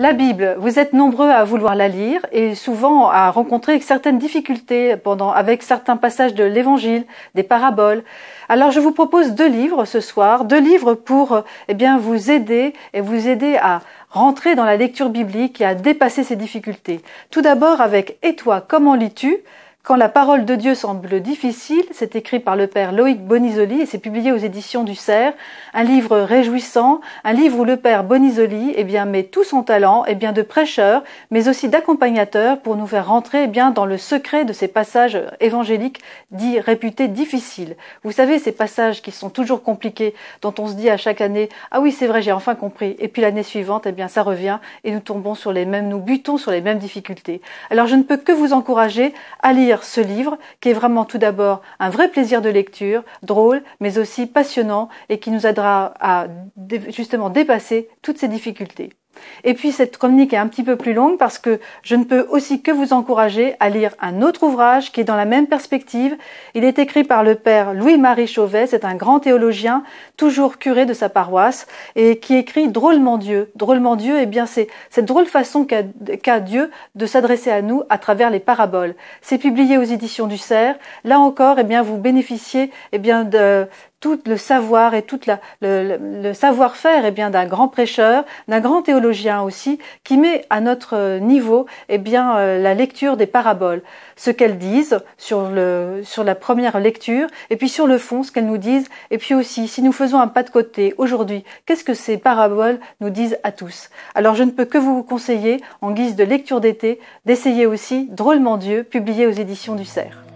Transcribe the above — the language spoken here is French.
La Bible, vous êtes nombreux à vouloir la lire et souvent à rencontrer certaines difficultés pendant, avec certains passages de l'Évangile, des paraboles. Alors je vous propose deux livres ce soir, deux livres pour eh bien vous aider et vous aider à rentrer dans la lecture biblique et à dépasser ces difficultés. Tout d'abord avec Et toi, comment lis-tu quand la parole de Dieu semble difficile, c'est écrit par le père Loïc Bonisoli et c'est publié aux éditions du Cerf, un livre réjouissant, un livre où le père Bonisoli eh bien, met tout son talent eh bien, de prêcheur, mais aussi d'accompagnateur pour nous faire rentrer eh bien, dans le secret de ces passages évangéliques dits réputés difficiles. Vous savez, ces passages qui sont toujours compliqués, dont on se dit à chaque année « Ah oui, c'est vrai, j'ai enfin compris », et puis l'année suivante, eh bien, ça revient et nous tombons sur les mêmes, nous butons sur les mêmes difficultés. Alors je ne peux que vous encourager à lire ce livre qui est vraiment tout d'abord un vrai plaisir de lecture, drôle, mais aussi passionnant et qui nous aidera à justement dépasser toutes ces difficultés. Et puis cette chronique est un petit peu plus longue parce que je ne peux aussi que vous encourager à lire un autre ouvrage qui est dans la même perspective. Il est écrit par le père Louis-Marie Chauvet, c'est un grand théologien, toujours curé de sa paroisse, et qui écrit Drôlement Dieu. Drôlement Dieu, eh bien c'est cette drôle façon qu'a Dieu de s'adresser à nous à travers les paraboles. C'est publié aux éditions du Cerf. Là encore, eh bien vous bénéficiez eh bien de tout le savoir et tout le, savoir-faire eh bien d'un grand prêcheur, d'un grand théologien aussi, qui met à notre niveau eh bien euh, la lecture des paraboles, ce qu'elles disent sur le sur la première lecture, et puis sur le fond ce qu'elles nous disent, et puis aussi si nous faisons un pas de côté aujourd'hui, qu'est-ce que ces paraboles nous disent à tous Alors je ne peux que vous conseiller en guise de lecture d'été d'essayer aussi Drôlement Dieu, publié aux éditions du Cerf.